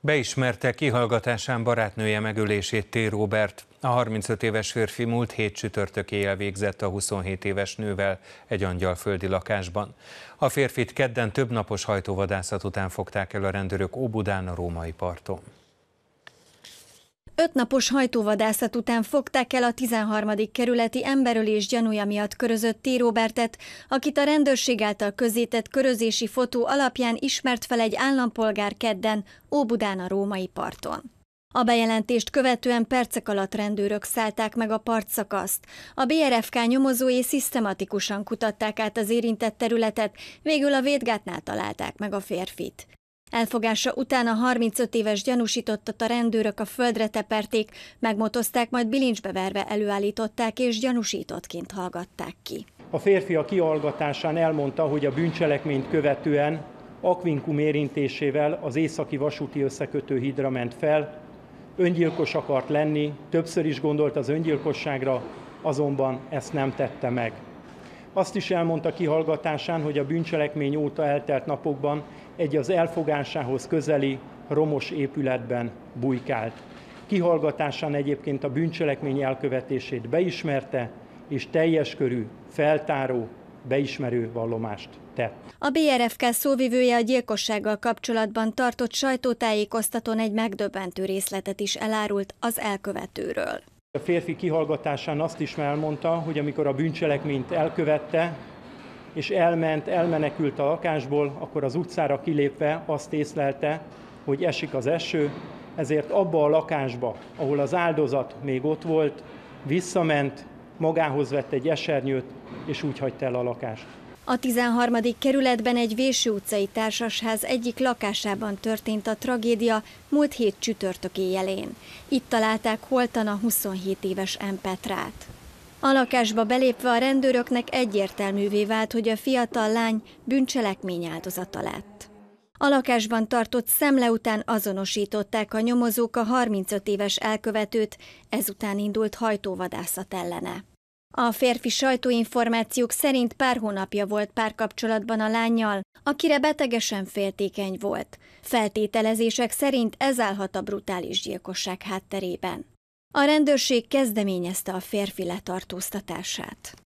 Beismerte kihallgatásán barátnője megölését T. Robert. A 35 éves férfi múlt hét csütörtök éjjel végzett a 27 éves nővel egy angyalföldi lakásban. A férfit kedden több napos hajtóvadászat után fogták el a rendőrök Óbudán a római parton. Öt napos hajtóvadászat után fogták el a 13. kerületi emberölés gyanúja miatt körözött T. Robertet, akit a rendőrség által közzétett körözési fotó alapján ismert fel egy állampolgár kedden Óbudán a római parton. A bejelentést követően percek alatt rendőrök szállták meg a partszakaszt. A BRFK nyomozói szisztematikusan kutatták át az érintett területet, végül a védgátnál találták meg a férfit. Elfogása után a 35 éves gyanúsítottat a rendőrök a földre teperték, megmotozták, majd bilincsbe verve előállították és gyanúsítottként hallgatták ki. A férfi a kiallgatásán elmondta, hogy a bűncselekményt követően akvinkum érintésével az északi vasúti összekötő hídra ment fel, öngyilkos akart lenni, többször is gondolt az öngyilkosságra, azonban ezt nem tette meg. Azt is elmondta kihallgatásán, hogy a bűncselekmény óta eltelt napokban egy az elfogásához közeli romos épületben bujkált. Kihallgatásán egyébként a bűncselekmény elkövetését beismerte, és teljes körű, feltáró, beismerő vallomást tett. A BRFK szóvivője a gyilkossággal kapcsolatban tartott sajtótájékoztatón egy megdöbbentő részletet is elárult az elkövetőről. A férfi kihallgatásán azt is elmondta, hogy amikor a bűncselekményt elkövette, és elment, elmenekült a lakásból, akkor az utcára kilépve azt észlelte, hogy esik az eső, ezért abba a lakásba, ahol az áldozat még ott volt, visszament, magához vett egy esernyőt, és úgy hagyta el a lakást. A 13. kerületben egy Véső utcai társasház egyik lakásában történt a tragédia múlt hét csütörtök éjjelén. Itt találták holtan a 27 éves Empetrát. A lakásba belépve a rendőröknek egyértelművé vált, hogy a fiatal lány bűncselekmény áldozata lett. A lakásban tartott szemle után azonosították a nyomozók a 35 éves elkövetőt, ezután indult hajtóvadászat ellene. A férfi sajtóinformációk szerint pár hónapja volt párkapcsolatban a lányjal, akire betegesen féltékeny volt. Feltételezések szerint ez állhat a brutális gyilkosság hátterében. A rendőrség kezdeményezte a férfi letartóztatását.